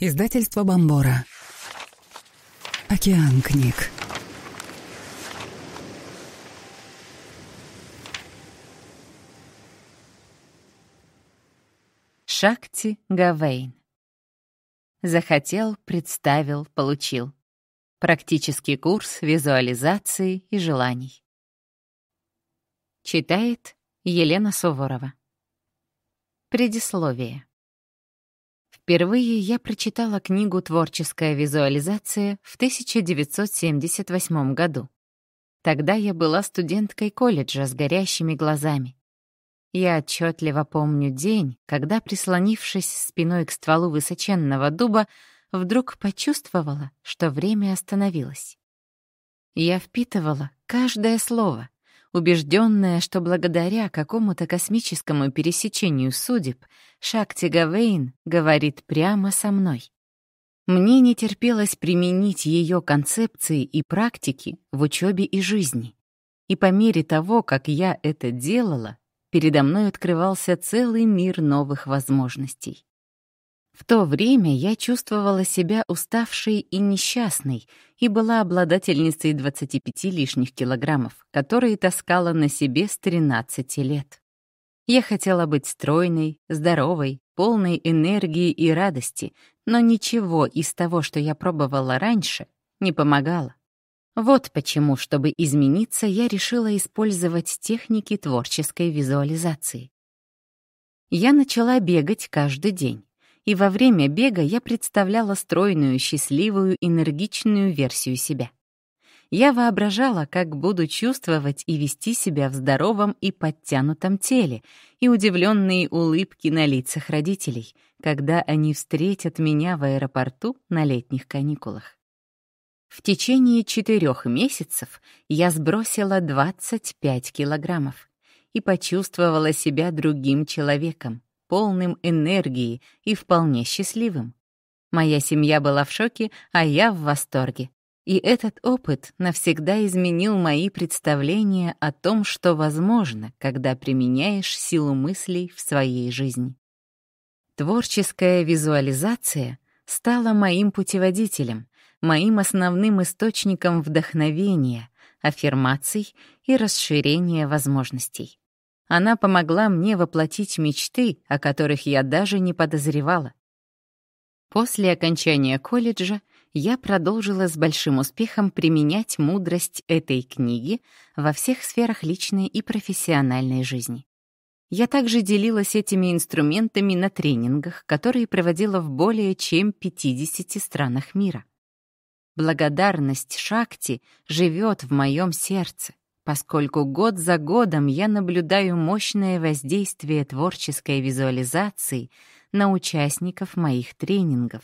Издательство Бомбора. Океан книг. Шакти Гавейн. Захотел, представил, получил. Практический курс визуализации и желаний. Читает Елена Суворова. Предисловие. Впервые я прочитала книгу «Творческая визуализация» в 1978 году. Тогда я была студенткой колледжа с горящими глазами. Я отчетливо помню день, когда, прислонившись спиной к стволу высоченного дуба, вдруг почувствовала, что время остановилось. Я впитывала каждое слово, убежденная, что благодаря какому-то космическому пересечению судеб Шакти Гавейн говорит прямо со мной. Мне не терпелось применить ее концепции и практики в учебе и жизни. И по мере того, как я это делала, передо мной открывался целый мир новых возможностей. В то время я чувствовала себя уставшей и несчастной и была обладательницей 25 лишних килограммов, которые таскала на себе с 13 лет. Я хотела быть стройной, здоровой, полной энергии и радости, но ничего из того, что я пробовала раньше, не помогало. Вот почему, чтобы измениться, я решила использовать техники творческой визуализации. Я начала бегать каждый день и во время бега я представляла стройную, счастливую, энергичную версию себя. Я воображала, как буду чувствовать и вести себя в здоровом и подтянутом теле, и удивленные улыбки на лицах родителей, когда они встретят меня в аэропорту на летних каникулах. В течение четырех месяцев я сбросила 25 килограммов и почувствовала себя другим человеком, полным энергии и вполне счастливым. Моя семья была в шоке, а я в восторге. И этот опыт навсегда изменил мои представления о том, что возможно, когда применяешь силу мыслей в своей жизни. Творческая визуализация стала моим путеводителем, моим основным источником вдохновения, аффирмаций и расширения возможностей. Она помогла мне воплотить мечты, о которых я даже не подозревала. После окончания колледжа я продолжила с большим успехом применять мудрость этой книги во всех сферах личной и профессиональной жизни. Я также делилась этими инструментами на тренингах, которые проводила в более чем 50 странах мира. Благодарность Шакти живет в моем сердце поскольку год за годом я наблюдаю мощное воздействие творческой визуализации на участников моих тренингов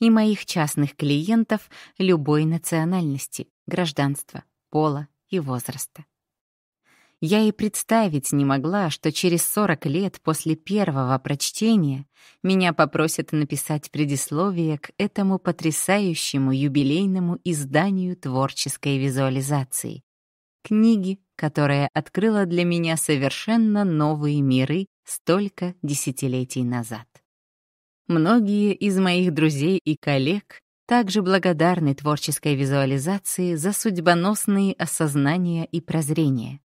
и моих частных клиентов любой национальности, гражданства, пола и возраста. Я и представить не могла, что через 40 лет после первого прочтения меня попросят написать предисловие к этому потрясающему юбилейному изданию творческой визуализации, книги, которая открыла для меня совершенно новые миры столько десятилетий назад. Многие из моих друзей и коллег также благодарны творческой визуализации за судьбоносные осознания и прозрения.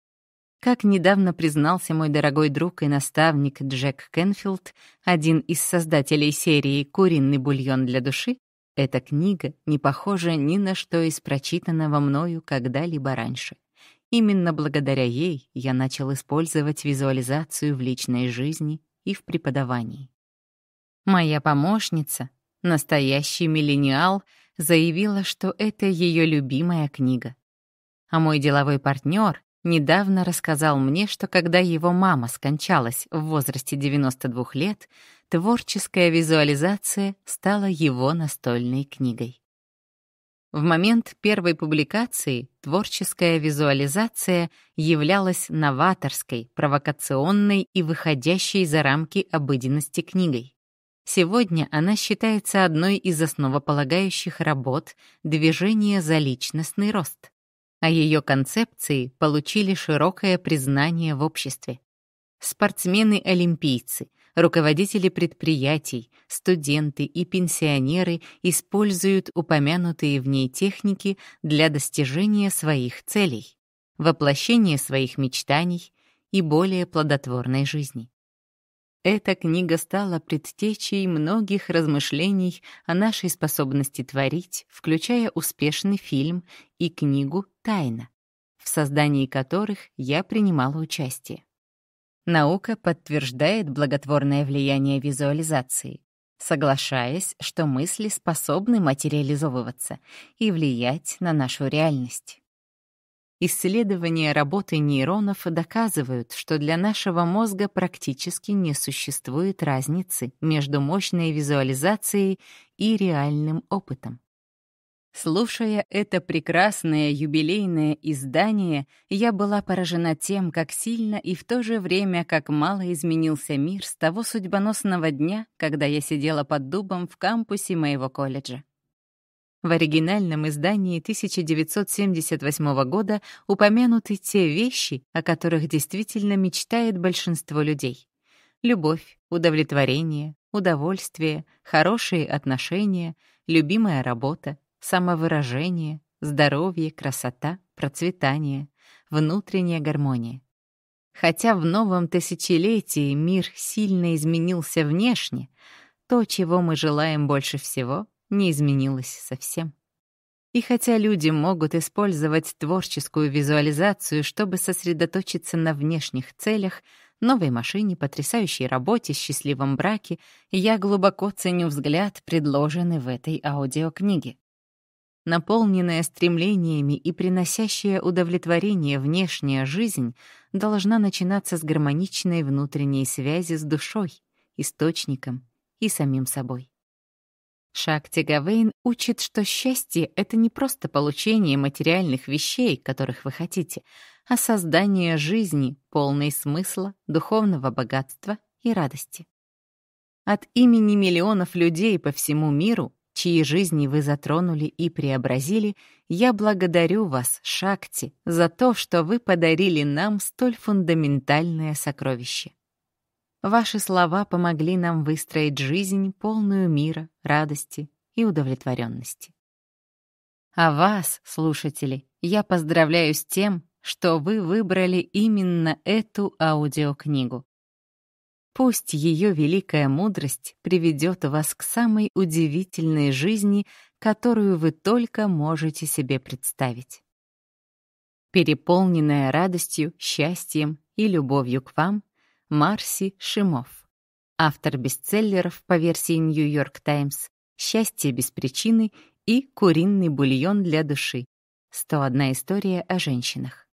Как недавно признался мой дорогой друг и наставник Джек Кенфилд, один из создателей серии «Куриный бульон для души», эта книга не похожа ни на что из прочитанного мною когда-либо раньше — Именно благодаря ей я начал использовать визуализацию в личной жизни и в преподавании. Моя помощница, настоящий миллениал, заявила, что это ее любимая книга. А мой деловой партнер недавно рассказал мне, что когда его мама скончалась в возрасте 92 лет, творческая визуализация стала его настольной книгой. В момент первой публикации творческая визуализация являлась новаторской, провокационной и выходящей за рамки обыденности книгой. Сегодня она считается одной из основополагающих работ движения за личностный рост, а ее концепции получили широкое признание в обществе. Спортсмены-олимпийцы, руководители предприятий, студенты и пенсионеры используют упомянутые в ней техники для достижения своих целей, воплощения своих мечтаний и более плодотворной жизни. Эта книга стала предтечей многих размышлений о нашей способности творить, включая успешный фильм и книгу «Тайна», в создании которых я принимала участие. Наука подтверждает благотворное влияние визуализации, соглашаясь, что мысли способны материализовываться и влиять на нашу реальность. Исследования работы нейронов доказывают, что для нашего мозга практически не существует разницы между мощной визуализацией и реальным опытом. Слушая это прекрасное юбилейное издание, я была поражена тем, как сильно и в то же время, как мало изменился мир с того судьбоносного дня, когда я сидела под дубом в кампусе моего колледжа. В оригинальном издании 1978 года упомянуты те вещи, о которых действительно мечтает большинство людей. Любовь, удовлетворение, удовольствие, хорошие отношения, любимая работа, самовыражение, здоровье, красота, процветание, внутренняя гармония. Хотя в новом тысячелетии мир сильно изменился внешне, то, чего мы желаем больше всего, не изменилось совсем. И хотя люди могут использовать творческую визуализацию, чтобы сосредоточиться на внешних целях, новой машине, потрясающей работе, счастливом браке, я глубоко ценю взгляд, предложенный в этой аудиокниге наполненная стремлениями и приносящая удовлетворение внешняя жизнь, должна начинаться с гармоничной внутренней связи с душой, источником и самим собой. Шакти Гавейн учит, что счастье — это не просто получение материальных вещей, которых вы хотите, а создание жизни, полной смысла, духовного богатства и радости. От имени миллионов людей по всему миру чьи жизни вы затронули и преобразили, я благодарю вас, Шакти, за то, что вы подарили нам столь фундаментальное сокровище. Ваши слова помогли нам выстроить жизнь, полную мира, радости и удовлетворенности. А вас, слушатели, я поздравляю с тем, что вы выбрали именно эту аудиокнигу. Пусть ее великая мудрость приведет вас к самой удивительной жизни, которую вы только можете себе представить. Переполненная радостью, счастьем и любовью к вам, Марси Шимов, автор бестселлеров по версии «Нью-Йорк Таймс», «Счастье без причины» и «Куриный бульон для души. 101 история о женщинах».